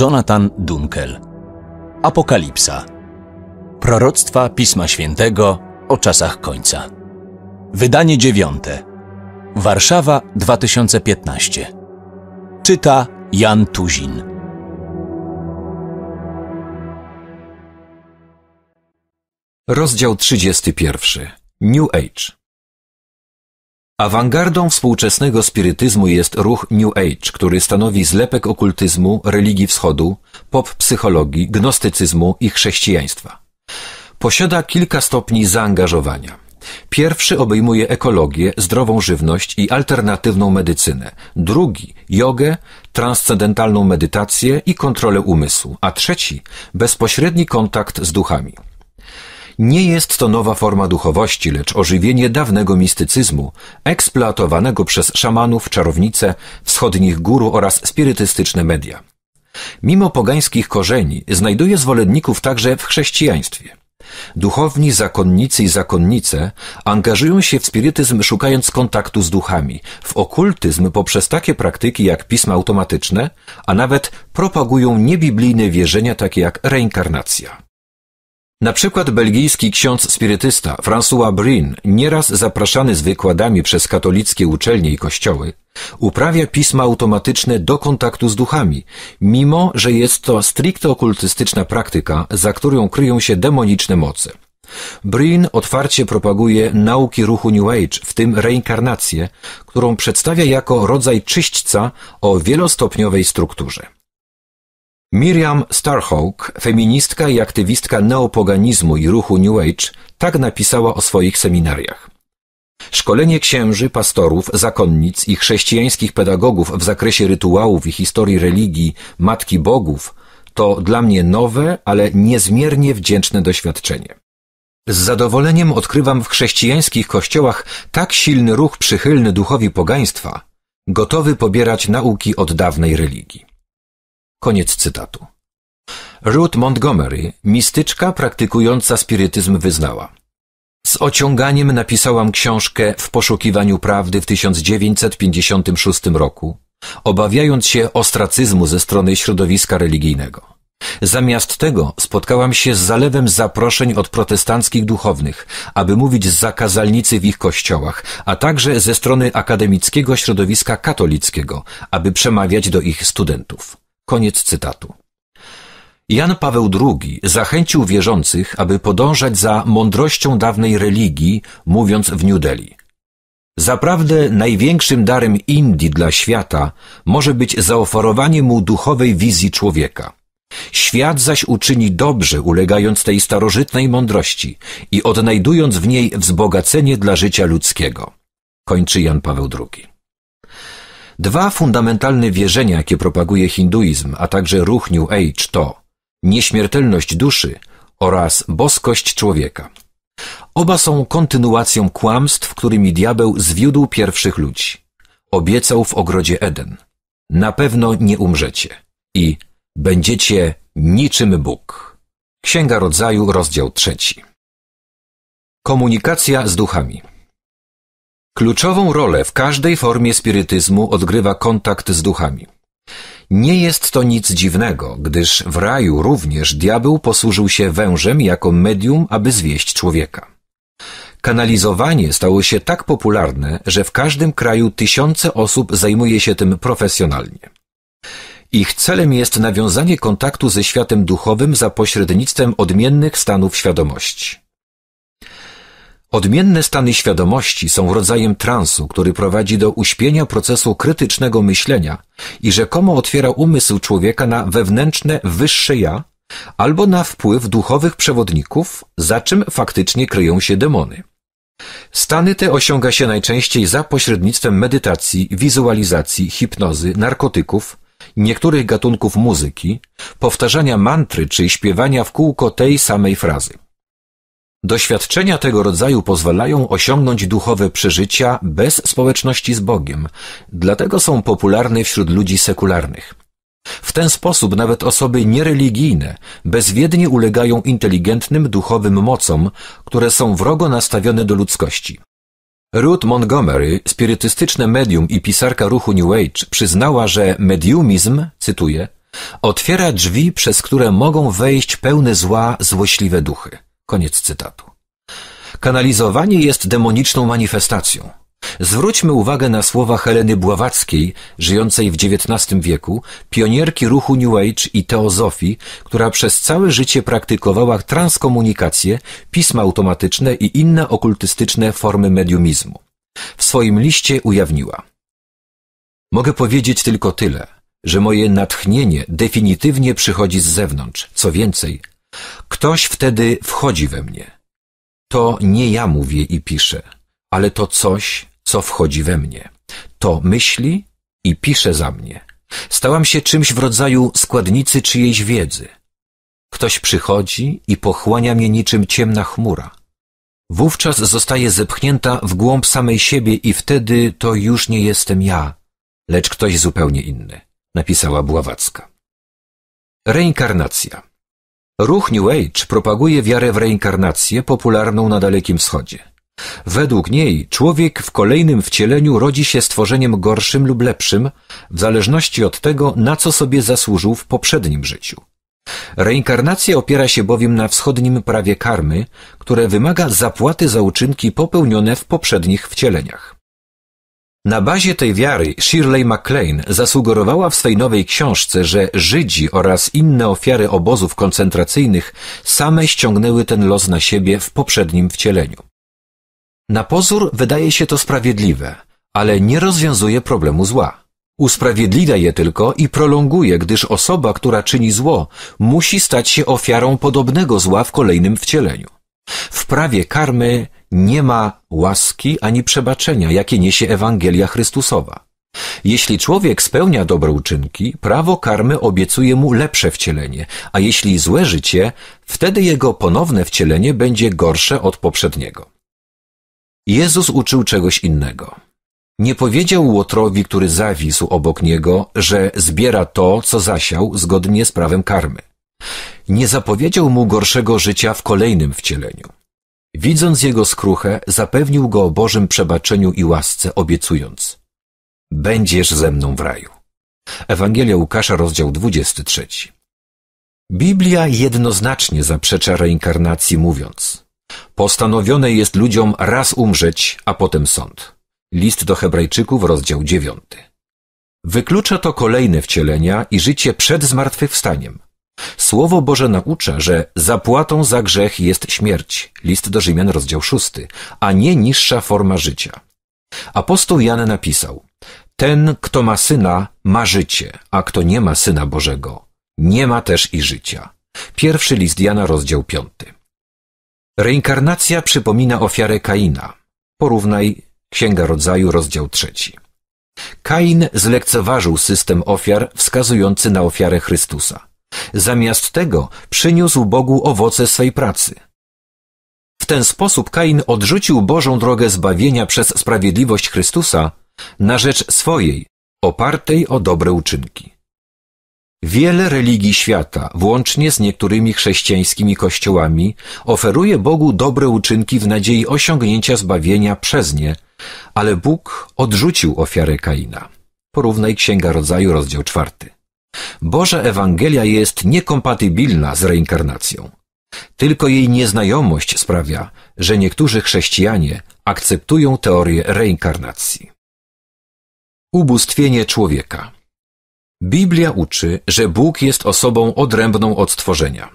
Jonathan Dunkel. Apokalipsa. Proroctwa Pisma Świętego o czasach końca. Wydanie dziewiąte. Warszawa 2015. Czyta Jan Tuzin. Rozdział 31. New Age. Awangardą współczesnego spirytyzmu jest ruch New Age, który stanowi zlepek okultyzmu, religii wschodu, pop-psychologii, gnostycyzmu i chrześcijaństwa. Posiada kilka stopni zaangażowania. Pierwszy obejmuje ekologię, zdrową żywność i alternatywną medycynę. Drugi jogę, transcendentalną medytację i kontrolę umysłu. A trzeci bezpośredni kontakt z duchami. Nie jest to nowa forma duchowości, lecz ożywienie dawnego mistycyzmu, eksploatowanego przez szamanów, czarownice, wschodnich guru oraz spirytystyczne media. Mimo pogańskich korzeni, znajduje zwolenników także w chrześcijaństwie. Duchowni zakonnicy i zakonnice angażują się w spirytyzm szukając kontaktu z duchami, w okultyzm poprzez takie praktyki jak pisma automatyczne, a nawet propagują niebiblijne wierzenia takie jak reinkarnacja. Na przykład belgijski ksiądz spirytysta François Brin, nieraz zapraszany z wykładami przez katolickie uczelnie i kościoły, uprawia pisma automatyczne do kontaktu z duchami, mimo że jest to stricte okultystyczna praktyka, za którą kryją się demoniczne moce. Brin otwarcie propaguje nauki ruchu New Age, w tym reinkarnację, którą przedstawia jako rodzaj czyśćca o wielostopniowej strukturze. Miriam Starhawk, feministka i aktywistka neopoganizmu i ruchu New Age, tak napisała o swoich seminariach. Szkolenie księży, pastorów, zakonnic i chrześcijańskich pedagogów w zakresie rytuałów i historii religii Matki Bogów to dla mnie nowe, ale niezmiernie wdzięczne doświadczenie. Z zadowoleniem odkrywam w chrześcijańskich kościołach tak silny ruch przychylny duchowi pogaństwa, gotowy pobierać nauki od dawnej religii. Koniec cytatu. Ruth Montgomery, mistyczka praktykująca spirytyzm, wyznała. Z ociąganiem napisałam książkę W poszukiwaniu prawdy w 1956 roku, obawiając się ostracyzmu ze strony środowiska religijnego. Zamiast tego spotkałam się z zalewem zaproszeń od protestanckich duchownych, aby mówić z zakazalnicy w ich kościołach, a także ze strony akademickiego środowiska katolickiego, aby przemawiać do ich studentów. Koniec cytatu. Jan Paweł II zachęcił wierzących, aby podążać za mądrością dawnej religii, mówiąc w New Delhi. Zaprawdę największym darem Indii dla świata może być zaoferowanie mu duchowej wizji człowieka. Świat zaś uczyni dobrze, ulegając tej starożytnej mądrości i odnajdując w niej wzbogacenie dla życia ludzkiego. Kończy Jan Paweł II. Dwa fundamentalne wierzenia, jakie propaguje hinduizm, a także ruch New Age to nieśmiertelność duszy oraz boskość człowieka. Oba są kontynuacją kłamstw, którymi diabeł zwiódł pierwszych ludzi. Obiecał w ogrodzie Eden. Na pewno nie umrzecie i będziecie niczym Bóg. Księga Rodzaju, rozdział trzeci. Komunikacja z duchami. Kluczową rolę w każdej formie spirytyzmu odgrywa kontakt z duchami. Nie jest to nic dziwnego, gdyż w raju również diabeł posłużył się wężem jako medium, aby zwieść człowieka. Kanalizowanie stało się tak popularne, że w każdym kraju tysiące osób zajmuje się tym profesjonalnie. Ich celem jest nawiązanie kontaktu ze światem duchowym za pośrednictwem odmiennych stanów świadomości. Odmienne stany świadomości są rodzajem transu, który prowadzi do uśpienia procesu krytycznego myślenia i rzekomo otwiera umysł człowieka na wewnętrzne wyższe ja albo na wpływ duchowych przewodników, za czym faktycznie kryją się demony. Stany te osiąga się najczęściej za pośrednictwem medytacji, wizualizacji, hipnozy, narkotyków, niektórych gatunków muzyki, powtarzania mantry czy śpiewania w kółko tej samej frazy. Doświadczenia tego rodzaju pozwalają osiągnąć duchowe przeżycia bez społeczności z Bogiem, dlatego są popularne wśród ludzi sekularnych. W ten sposób nawet osoby niereligijne bezwiednie ulegają inteligentnym duchowym mocom, które są wrogo nastawione do ludzkości. Ruth Montgomery, spirytystyczne medium i pisarka ruchu New Age, przyznała, że mediumizm, cytuję, otwiera drzwi, przez które mogą wejść pełne zła, złośliwe duchy. Koniec cytatu. Kanalizowanie jest demoniczną manifestacją. Zwróćmy uwagę na słowa Heleny Bławackiej, żyjącej w XIX wieku, pionierki ruchu New Age i teozofii, która przez całe życie praktykowała transkomunikację, pisma automatyczne i inne okultystyczne formy mediumizmu. W swoim liście ujawniła: Mogę powiedzieć tylko tyle, że moje natchnienie definitywnie przychodzi z zewnątrz, co więcej, Ktoś wtedy wchodzi we mnie. To nie ja mówię i piszę, ale to coś, co wchodzi we mnie. To myśli i pisze za mnie. Stałam się czymś w rodzaju składnicy czyjejś wiedzy. Ktoś przychodzi i pochłania mnie niczym ciemna chmura. Wówczas zostaje zepchnięta w głąb samej siebie i wtedy to już nie jestem ja, lecz ktoś zupełnie inny, napisała Bławacka. Reinkarnacja Ruch New Age propaguje wiarę w reinkarnację popularną na Dalekim Wschodzie. Według niej człowiek w kolejnym wcieleniu rodzi się stworzeniem gorszym lub lepszym, w zależności od tego, na co sobie zasłużył w poprzednim życiu. Reinkarnacja opiera się bowiem na wschodnim prawie karmy, które wymaga zapłaty za uczynki popełnione w poprzednich wcieleniach. Na bazie tej wiary Shirley MacLaine zasugerowała w swej nowej książce, że Żydzi oraz inne ofiary obozów koncentracyjnych same ściągnęły ten los na siebie w poprzednim wcieleniu. Na pozór wydaje się to sprawiedliwe, ale nie rozwiązuje problemu zła. Usprawiedliwia je tylko i prolonguje, gdyż osoba, która czyni zło, musi stać się ofiarą podobnego zła w kolejnym wcieleniu. W prawie karmy nie ma łaski ani przebaczenia, jakie niesie Ewangelia Chrystusowa. Jeśli człowiek spełnia dobre uczynki, prawo karmy obiecuje mu lepsze wcielenie, a jeśli złe życie, wtedy jego ponowne wcielenie będzie gorsze od poprzedniego. Jezus uczył czegoś innego. Nie powiedział Łotrowi, który zawisł obok niego, że zbiera to, co zasiał, zgodnie z prawem karmy. Nie zapowiedział mu gorszego życia w kolejnym wcieleniu. Widząc jego skruchę, zapewnił go o Bożym przebaczeniu i łasce, obiecując Będziesz ze mną w raju. Ewangelia Łukasza, rozdział 23. Biblia jednoznacznie zaprzecza reinkarnacji mówiąc Postanowione jest ludziom raz umrzeć, a potem sąd. List do Hebrajczyków, rozdział 9. Wyklucza to kolejne wcielenia i życie przed zmartwychwstaniem – Słowo Boże naucza, że zapłatą za grzech jest śmierć, list do Rzymian, rozdział 6, a nie niższa forma życia. Apostoł Jan napisał, ten, kto ma syna, ma życie, a kto nie ma syna Bożego, nie ma też i życia. Pierwszy list Jana, rozdział 5. Reinkarnacja przypomina ofiarę Kaina. Porównaj Księga Rodzaju, rozdział 3. Kain zlekceważył system ofiar wskazujący na ofiarę Chrystusa. Zamiast tego przyniósł Bogu owoce swej pracy. W ten sposób Kain odrzucił Bożą drogę zbawienia przez sprawiedliwość Chrystusa na rzecz swojej, opartej o dobre uczynki. Wiele religii świata, włącznie z niektórymi chrześcijańskimi kościołami, oferuje Bogu dobre uczynki w nadziei osiągnięcia zbawienia przez nie, ale Bóg odrzucił ofiarę Kaina. Porównaj Księga Rodzaju, rozdział czwarty. Boża Ewangelia jest niekompatybilna z reinkarnacją. Tylko jej nieznajomość sprawia, że niektórzy chrześcijanie akceptują teorię reinkarnacji. Ubóstwienie człowieka. Biblia uczy, że Bóg jest osobą odrębną od stworzenia,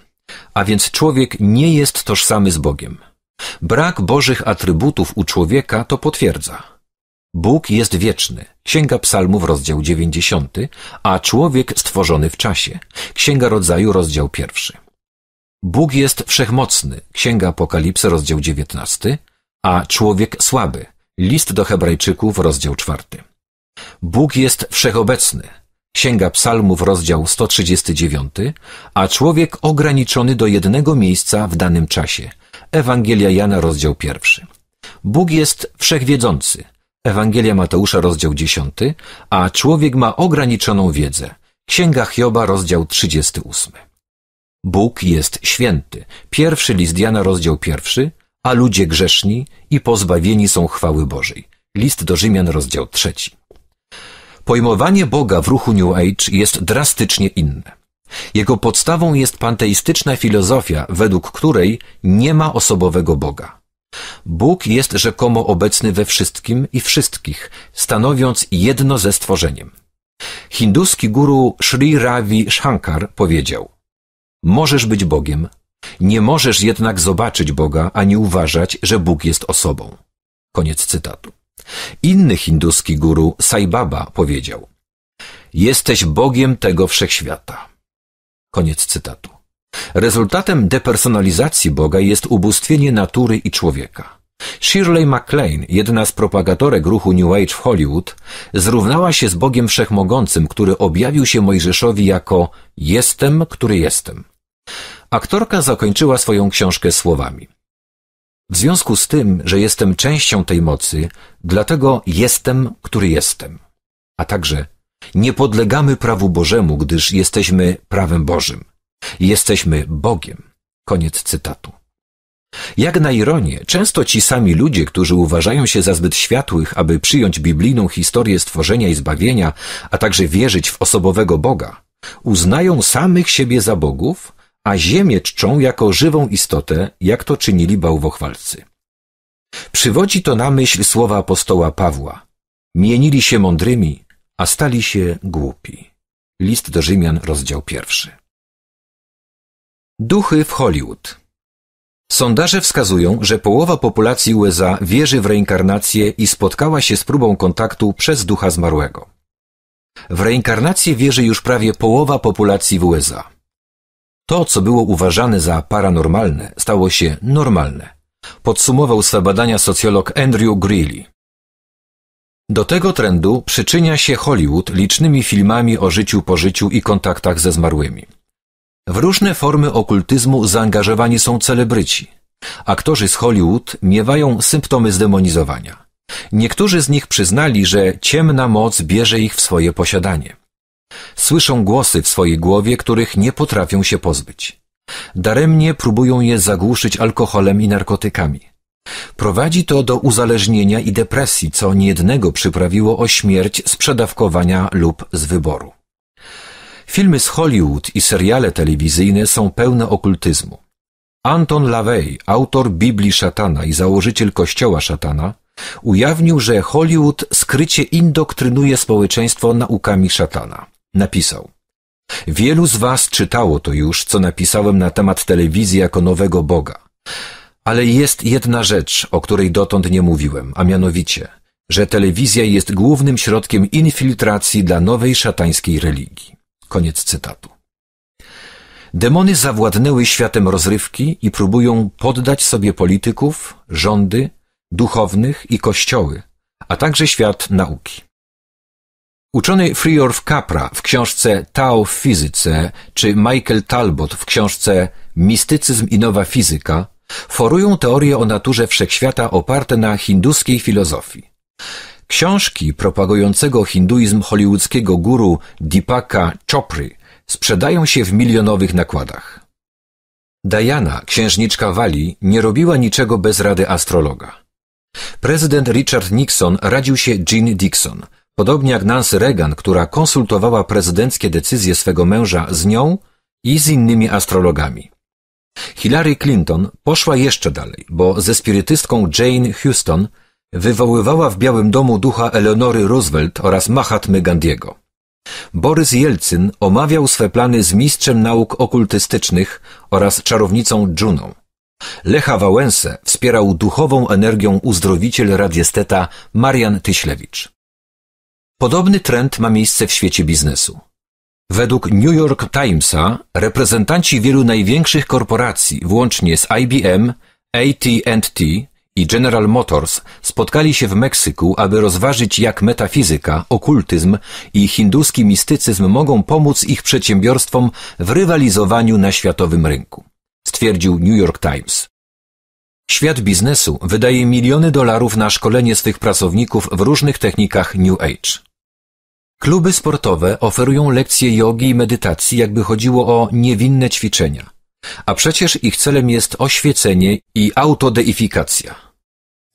a więc człowiek nie jest tożsamy z Bogiem. Brak Bożych atrybutów u człowieka to potwierdza. Bóg jest wieczny. Księga Psalmów, rozdział 90, a człowiek stworzony w czasie. Księga Rodzaju, rozdział 1. Bóg jest wszechmocny. Księga Apokalipsy, rozdział 19, a człowiek słaby. List do Hebrajczyków, rozdział 4. Bóg jest wszechobecny. Księga Psalmów, rozdział 139, a człowiek ograniczony do jednego miejsca w danym czasie. Ewangelia Jana, rozdział 1. Bóg jest wszechwiedzący. Ewangelia Mateusza, rozdział 10, a człowiek ma ograniczoną wiedzę. Księga Hioba, rozdział 38. Bóg jest święty. Pierwszy list Jana, rozdział pierwszy, a ludzie grzeszni i pozbawieni są chwały Bożej. List do Rzymian, rozdział trzeci. Pojmowanie Boga w ruchu New Age jest drastycznie inne. Jego podstawą jest panteistyczna filozofia, według której nie ma osobowego Boga. Bóg jest rzekomo obecny we wszystkim i wszystkich, stanowiąc jedno ze stworzeniem. Hinduski guru Sri Ravi Shankar powiedział Możesz być Bogiem, nie możesz jednak zobaczyć Boga ani uważać, że Bóg jest osobą. Koniec cytatu. Inny hinduski guru Sai Baba powiedział Jesteś Bogiem tego wszechświata. Koniec cytatu. Rezultatem depersonalizacji Boga jest ubóstwienie natury i człowieka. Shirley MacLaine, jedna z propagatorek ruchu New Age w Hollywood, zrównała się z Bogiem Wszechmogącym, który objawił się Mojżeszowi jako Jestem, który jestem. Aktorka zakończyła swoją książkę słowami. W związku z tym, że jestem częścią tej mocy, dlatego jestem, który jestem. A także nie podlegamy prawu Bożemu, gdyż jesteśmy prawem Bożym. Jesteśmy Bogiem. Koniec cytatu. Jak na ironię, często ci sami ludzie, którzy uważają się za zbyt światłych, aby przyjąć biblijną historię stworzenia i zbawienia, a także wierzyć w osobowego Boga, uznają samych siebie za bogów, a ziemię czczą jako żywą istotę, jak to czynili bałwochwalcy. Przywodzi to na myśl słowa apostoła Pawła. Mienili się mądrymi, a stali się głupi. List do Rzymian, rozdział pierwszy. Duchy w Hollywood. Sondaże wskazują, że połowa populacji USA wierzy w reinkarnację i spotkała się z próbą kontaktu przez ducha zmarłego. W reinkarnację wierzy już prawie połowa populacji w USA. To, co było uważane za paranormalne, stało się normalne. Podsumował swe badania socjolog Andrew Greeley. Do tego trendu przyczynia się Hollywood licznymi filmami o życiu po życiu i kontaktach ze zmarłymi. W różne formy okultyzmu zaangażowani są celebryci. Aktorzy z Hollywood miewają symptomy zdemonizowania. Niektórzy z nich przyznali, że ciemna moc bierze ich w swoje posiadanie. Słyszą głosy w swojej głowie, których nie potrafią się pozbyć. Daremnie próbują je zagłuszyć alkoholem i narkotykami. Prowadzi to do uzależnienia i depresji, co niejednego przyprawiło o śmierć z przedawkowania lub z wyboru. Filmy z Hollywood i seriale telewizyjne są pełne okultyzmu. Anton LaVey, autor Biblii Szatana i założyciel Kościoła Szatana, ujawnił, że Hollywood skrycie indoktrynuje społeczeństwo naukami szatana. Napisał: Wielu z was czytało to już, co napisałem na temat telewizji jako nowego Boga. Ale jest jedna rzecz, o której dotąd nie mówiłem, a mianowicie, że telewizja jest głównym środkiem infiltracji dla nowej szatańskiej religii. Koniec cytatu. Demony zawładnęły światem rozrywki i próbują poddać sobie polityków, rządy, duchownych i kościoły, a także świat nauki. Uczony Friorf Capra w książce Tao w fizyce czy Michael Talbot w książce Mistycyzm i nowa fizyka forują teorie o naturze wszechświata oparte na hinduskiej filozofii. Książki propagującego hinduizm hollywoodzkiego guru Deepaka Chopry sprzedają się w milionowych nakładach. Diana, księżniczka Wali, nie robiła niczego bez rady astrologa. Prezydent Richard Nixon radził się Jean Dixon, podobnie jak Nancy Reagan, która konsultowała prezydenckie decyzje swego męża z nią i z innymi astrologami. Hillary Clinton poszła jeszcze dalej, bo ze spirytystką Jane Houston – wywoływała w Białym Domu ducha Eleonory Roosevelt oraz Mahatmy Gandiego. Borys Jelcyn omawiał swe plany z mistrzem nauk okultystycznych oraz czarownicą Juną. Lecha Wałęsę wspierał duchową energią uzdrowiciel radiesteta Marian Tyślewicz. Podobny trend ma miejsce w świecie biznesu. Według New York Timesa reprezentanci wielu największych korporacji, włącznie z IBM, AT&T, i General Motors spotkali się w Meksyku, aby rozważyć, jak metafizyka, okultyzm i hinduski mistycyzm mogą pomóc ich przedsiębiorstwom w rywalizowaniu na światowym rynku, stwierdził New York Times. Świat biznesu wydaje miliony dolarów na szkolenie swych pracowników w różnych technikach New Age. Kluby sportowe oferują lekcje jogi i medytacji, jakby chodziło o niewinne ćwiczenia. A przecież ich celem jest oświecenie i autodeifikacja.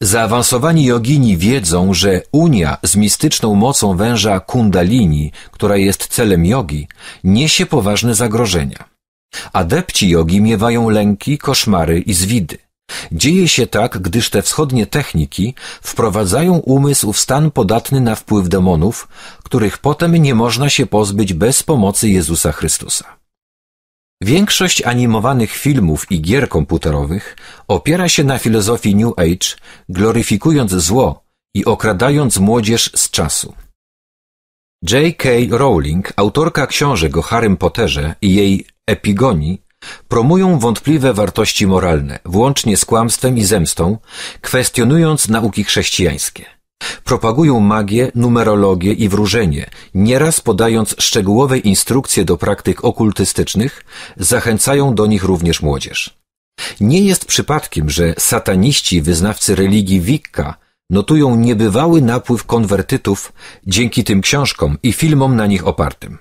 Zaawansowani jogini wiedzą, że unia z mistyczną mocą węża kundalini, która jest celem jogi, niesie poważne zagrożenia. Adepci jogi miewają lęki, koszmary i zwidy. Dzieje się tak, gdyż te wschodnie techniki wprowadzają umysł w stan podatny na wpływ demonów, których potem nie można się pozbyć bez pomocy Jezusa Chrystusa. Większość animowanych filmów i gier komputerowych opiera się na filozofii New Age, gloryfikując zło i okradając młodzież z czasu. J.K. Rowling, autorka książek o Harrym Potterze i jej epigonii, promują wątpliwe wartości moralne, włącznie z kłamstwem i zemstą, kwestionując nauki chrześcijańskie. Propagują magię, numerologię i wróżenie, nieraz podając szczegółowe instrukcje do praktyk okultystycznych, zachęcają do nich również młodzież. Nie jest przypadkiem, że sataniści, wyznawcy religii Wicca, notują niebywały napływ konwertytów dzięki tym książkom i filmom na nich opartym.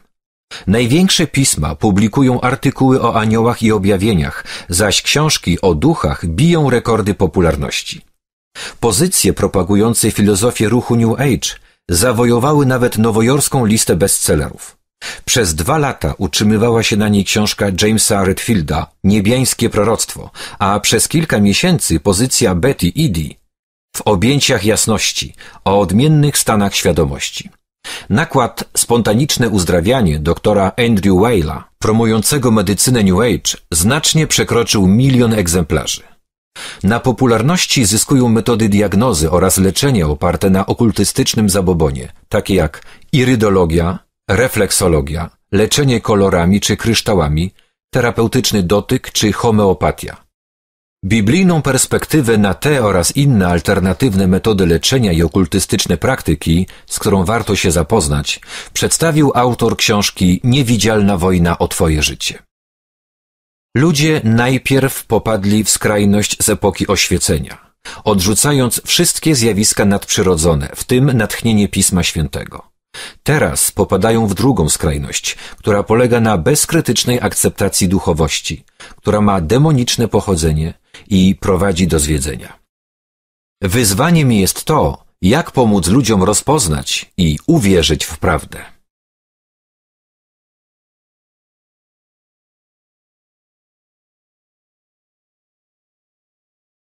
Największe pisma publikują artykuły o aniołach i objawieniach, zaś książki o duchach biją rekordy popularności. Pozycje propagujące filozofię ruchu New Age zawojowały nawet nowojorską listę bestsellerów. Przez dwa lata utrzymywała się na niej książka Jamesa Redfielda Niebiańskie proroctwo, a przez kilka miesięcy pozycja Betty Eddy w objęciach jasności o odmiennych stanach świadomości. Nakład Spontaniczne uzdrawianie doktora Andrew Weyla, promującego medycynę New Age, znacznie przekroczył milion egzemplarzy. Na popularności zyskują metody diagnozy oraz leczenia oparte na okultystycznym zabobonie, takie jak irydologia, refleksologia, leczenie kolorami czy kryształami, terapeutyczny dotyk czy homeopatia. Biblijną perspektywę na te oraz inne alternatywne metody leczenia i okultystyczne praktyki, z którą warto się zapoznać, przedstawił autor książki Niewidzialna wojna o Twoje życie. Ludzie najpierw popadli w skrajność z epoki oświecenia, odrzucając wszystkie zjawiska nadprzyrodzone, w tym natchnienie Pisma Świętego. Teraz popadają w drugą skrajność, która polega na bezkrytycznej akceptacji duchowości, która ma demoniczne pochodzenie i prowadzi do zwiedzenia. Wyzwaniem jest to, jak pomóc ludziom rozpoznać i uwierzyć w prawdę.